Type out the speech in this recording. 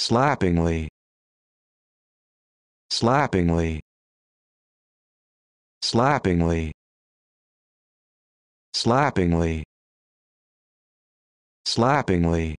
slappingly slappingly slappingly slappingly slappingly